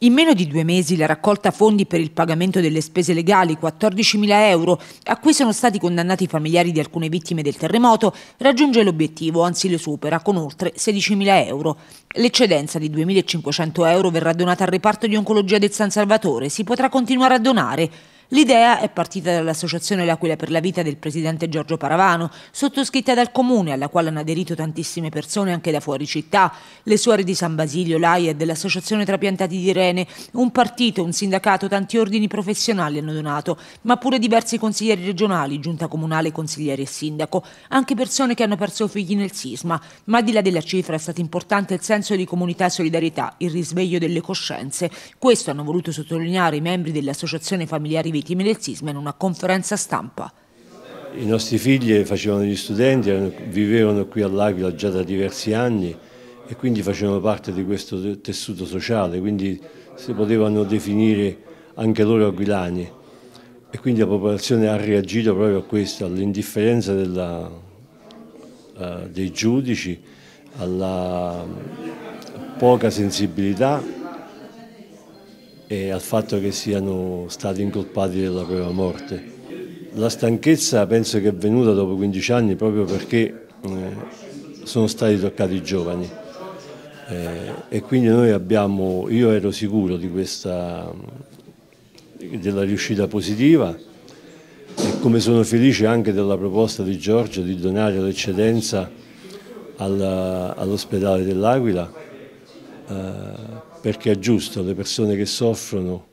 In meno di due mesi la raccolta fondi per il pagamento delle spese legali, 14.000 euro, a cui sono stati condannati i familiari di alcune vittime del terremoto, raggiunge l'obiettivo, anzi lo supera, con oltre 16.000 euro. L'eccedenza di 2.500 euro verrà donata al reparto di oncologia del San Salvatore, si potrà continuare a donare. L'idea è partita dall'associazione L'Aquila per la Vita del presidente Giorgio Paravano, sottoscritta dal comune, alla quale hanno aderito tantissime persone anche da fuori città, le suore di San Basilio, l'AIA e dell'associazione Trapiantati di Rene, un partito, un sindacato, tanti ordini professionali hanno donato, ma pure diversi consiglieri regionali, giunta comunale, consiglieri e sindaco, anche persone che hanno perso figli nel sisma, ma al di là della cifra è stato importante il senso di comunità e solidarietà, il risveglio delle coscienze. Questo hanno voluto sottolineare i membri dell'associazione familiari vittime del sisma in una conferenza stampa. I nostri figli facevano gli studenti, vivevano qui all'Aquila già da diversi anni e quindi facevano parte di questo tessuto sociale, quindi si potevano definire anche loro aquilani. E quindi la popolazione ha reagito proprio a questo, all'indifferenza uh, dei giudici, alla mm, poca sensibilità e al fatto che siano stati incolpati della propria morte. La stanchezza penso che è venuta dopo 15 anni proprio perché eh, sono stati toccati i giovani eh, e quindi noi abbiamo, io ero sicuro di questa, della riuscita positiva e come sono felice anche della proposta di Giorgio di donare l'eccedenza all'ospedale dell'Aquila eh, perché è giusto, le persone che soffrono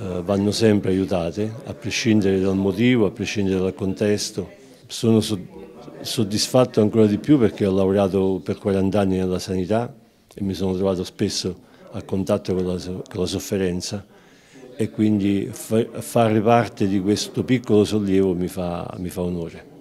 eh, vanno sempre aiutate, a prescindere dal motivo, a prescindere dal contesto. Sono soddisfatto ancora di più perché ho lavorato per 40 anni nella sanità e mi sono trovato spesso a contatto con la, con la sofferenza e quindi fare parte di questo piccolo sollievo mi fa, mi fa onore.